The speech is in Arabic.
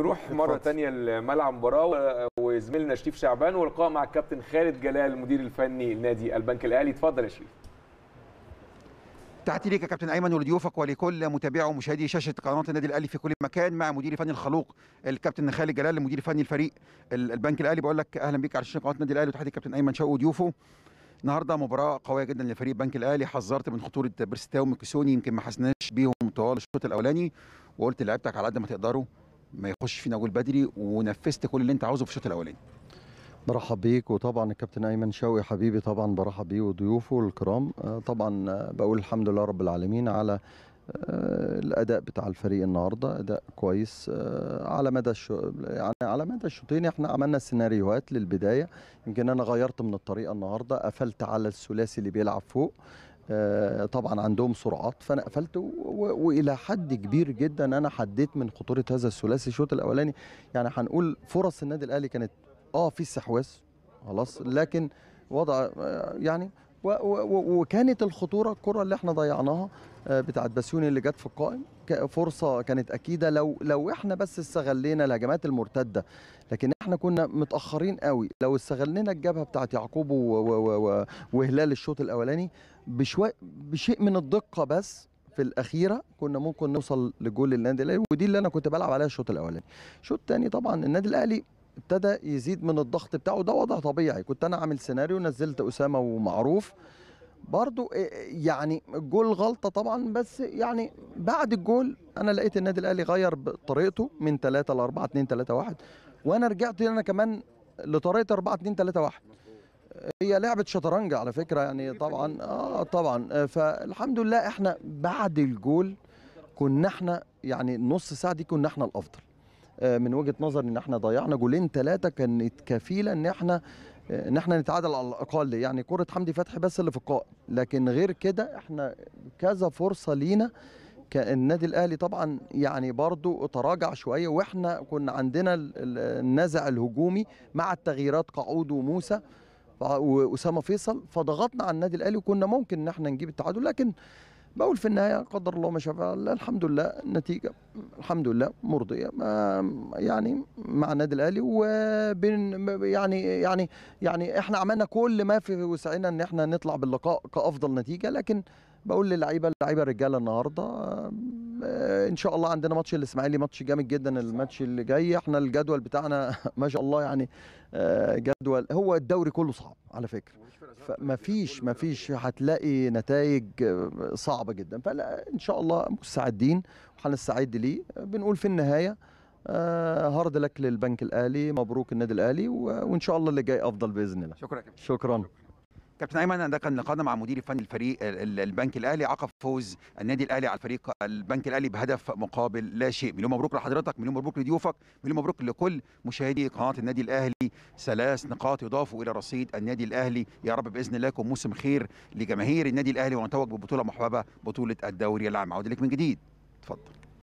نروح مره ثانيه لملعب مباراه وزميلنا شريف شعبان ولقاء مع الكابتن خالد جلال المدير الفني لنادي البنك الاهلي اتفضل يا شريف تحياتي ليك يا كابتن ايمن ولضيوفك ولكل متابعي ومشاهدي شاشه قناه النادي الاهلي في كل مكان مع مدير فني الخلوق الكابتن خالد جلال المدير الفني الفريق البنك الاهلي بقول لك اهلا بيك على شاشه قناه النادي الاهلي وتحدي الكابتن ايمن شوقي وضيوفه النهارده مباراه قويه جدا لفريق البنك الاهلي حذرت من خطوره بيرستاو ميكسوني يمكن ما حسناش بيهم طوال الشوط الاولاني وقلت لعبتك على قد ما تقدروا ما يخش فينا جول بدري ونفذت كل اللي انت عاوزه في الشوط الاولاني برحب بيك وطبعا الكابتن ايمن شوقي حبيبي طبعا برحب بيه وضيوفه الكرام آه، طبعا آه، بقول الحمد لله رب العالمين على آه، الاداء بتاع الفريق النهارده اداء كويس على مدى الشو... يعني على مدى الشوطين احنا عملنا سيناريوهات للبدايه يمكن انا غيرت من الطريقه النهارده قفلت على الثلاثي اللي بيلعب فوق آه، طبعا عندهم سرعات فانا قفلت والى حد كبير جدا انا حديت من خطوره هذا الثلاثي الشوط الاولاني يعني هنقول فرص النادي الاهلي كانت اه في استحواذ خلاص لكن وضع آه، يعني وكانت الخطوره الكره اللي احنا ضيعناها آه، بتاعه باسيوني اللي جت في القائم فرصه كانت اكيده لو لو احنا بس استغلينا الهجمات المرتده لكن احنا كنا متاخرين قوي لو استغلينا الجبهه بتاعه يعقوب وهلال الشوط الاولاني بشوي بشيء من الدقه بس في الاخيره كنا ممكن نوصل لجول النادي الاهلي ودي اللي انا كنت بلعب عليها الشوط الاولاني الشوط الثاني طبعا النادي الاهلي ابتدى يزيد من الضغط بتاعه ده وضع طبيعي كنت انا عامل سيناريو نزلت اسامه ومعروف برضو آه، يعني الجول غلطه طبعا بس يعني بعد الجول انا لقيت النادي الاهلي غير طريقته من 3 ل 4 2 3 1 وانا رجعت انا كمان لطريقه 4 2 3 1 هي لعبه شطرنج على فكره يعني طبعا اه طبعا فالحمد لله احنا بعد الجول كنا احنا يعني نص ساعه دي كنا احنا الافضل آه، من وجهه نظري ان احنا ضيعنا جولين ثلاثه كانت كفيله ان احنا آه، ان احنا نتعادل على الاقل يعني كره حمدي فتحي بس اللي في القائم لكن غير كده احنا كذا فرصه لينا النادي الاهلي طبعا يعني برضو تراجع شويه واحنا كنا عندنا النزع الهجومي مع التغييرات قعود وموسى واسامه فيصل فضغطنا على النادي الاهلي وكنا ممكن ان احنا نجيب التعادل لكن بقول في النهايه قدر الله ما شاء الحمد لله النتيجه الحمد لله مرضيه يعني مع النادي الاهلي وبين يعني يعني يعني احنا عملنا كل ما في وسعنا ان احنا نطلع باللقاء كافضل نتيجه لكن بقول للعيبه اللعيبه الرجاله النهارده آه، ان شاء الله عندنا ماتش الاسماعيلي ماتش جامد جدا الماتش اللي جاي احنا الجدول بتاعنا ما شاء الله يعني آه، جدول هو الدوري كله صعب على فكره فمفيش مفيش هتلاقي نتائج آه، صعبه جدا فلا ان شاء الله مستعدين وهنستعد ليه بنقول في النهايه هارد لك للبنك الاهلي مبروك النادي الاهلي وان شاء الله اللي جاي افضل باذن الله شكرا شكرا, شكرا. كابتن ايمن عندك لقاءنا مع مدير فني الفريق البنك الاهلي عقب فوز النادي الاهلي على الفريق البنك الاهلي بهدف مقابل لا شيء مليون مبروك لحضرتك مليون مبروك لضيوفك مليون مبروك لكل مشاهدي قناه النادي الاهلي ثلاث نقاط يضافوا الى رصيد النادي الاهلي يا رب باذن الله يكون موسم خير لجماهير النادي الاهلي ونتوج ببطوله محببه بطوله الدوري العام عوده لك من جديد اتفضل